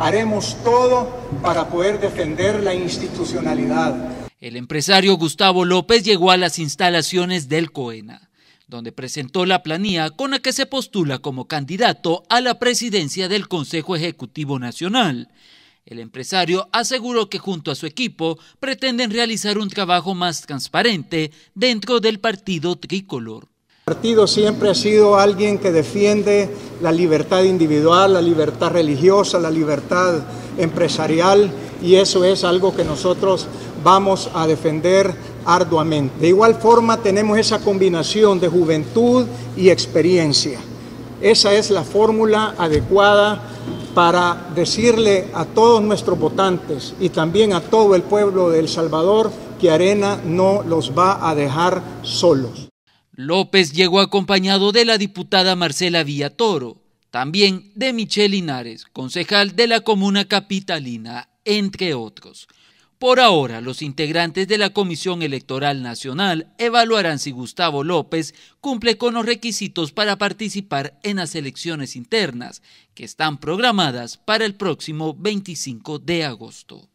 Haremos todo para poder defender la institucionalidad. El empresario Gustavo López llegó a las instalaciones del COENA, donde presentó la planilla con la que se postula como candidato a la presidencia del Consejo Ejecutivo Nacional. El empresario aseguró que junto a su equipo pretenden realizar un trabajo más transparente dentro del partido tricolor. El partido siempre ha sido alguien que defiende la libertad individual, la libertad religiosa, la libertad empresarial y eso es algo que nosotros vamos a defender arduamente. De igual forma tenemos esa combinación de juventud y experiencia. Esa es la fórmula adecuada para decirle a todos nuestros votantes y también a todo el pueblo de El Salvador que Arena no los va a dejar solos. López llegó acompañado de la diputada Marcela Villatoro, también de Michelle Linares, concejal de la comuna capitalina, entre otros. Por ahora, los integrantes de la Comisión Electoral Nacional evaluarán si Gustavo López cumple con los requisitos para participar en las elecciones internas, que están programadas para el próximo 25 de agosto.